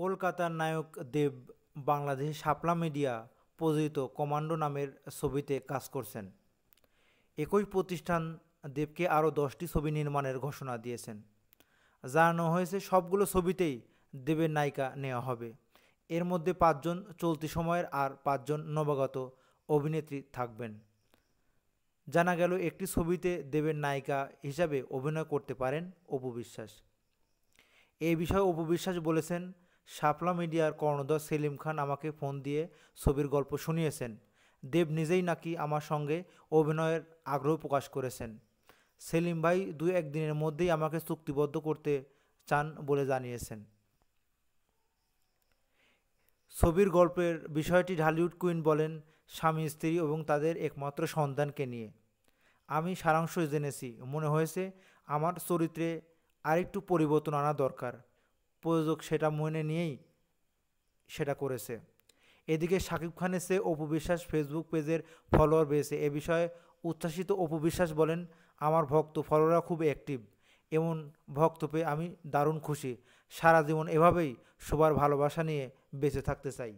কলকাতার নায়ক দেব বাংলাদেশে শাপলা মিডিয়া প্রযোজিত কমান্ডো নামের ছবিতে কাজ করছেন একই প্রতিষ্ঠান দেবকে আরও দশটি ছবি নির্মাণের ঘোষণা দিয়েছেন জানানো হয়েছে সবগুলো ছবিতেই দেবের নায়িকা নেওয়া হবে এর মধ্যে পাঁচজন চলতি সময়ের আর পাঁচজন নবাগত অভিনেত্রী থাকবেন জানা গেল একটি ছবিতে দেবের নায়িকা হিসাবে অভিনয় করতে পারেন অপু বিশ্বাস এ বিষয়ে অপু বিশ্বাস বলেছেন শাপলা মিডিয়ার কর্ণধর সেলিম খান আমাকে ফোন দিয়ে ছবির গল্প শুনিয়েছেন দেব নিজেই নাকি আমার সঙ্গে অভিনয়ের আগ্রহ প্রকাশ করেছেন সেলিম ভাই দু একদিনের মধ্যেই আমাকে চুক্তিবদ্ধ করতে চান বলে জানিয়েছেন ছবির গল্পের বিষয়টি ঢালিউড কুইন বলেন স্বামী স্ত্রী এবং তাদের একমাত্র সন্তানকে নিয়ে আমি সারাংশ জেনেছি মনে হয়েছে আমার চরিত্রে আরেকটু পরিবর্তন আনা দরকার প্রযোজক সেটা মনে নিয়েই সেটা করেছে এদিকে শাকিব খানের সে অপু বিশ্বাস ফেসবুক পেজের ফলোয়ার পেয়েছে এ বিষয়ে উচ্ছ্বাসিত অপু বিশ্বাস বলেন আমার ভক্ত ফলোয়াররা খুব অ্যাক্টিভ এমন ভক্ত পেয়ে আমি দারুণ খুশি সারা জীবন এভাবেই সবার ভালোবাসা নিয়ে বেঁচে থাকতে চাই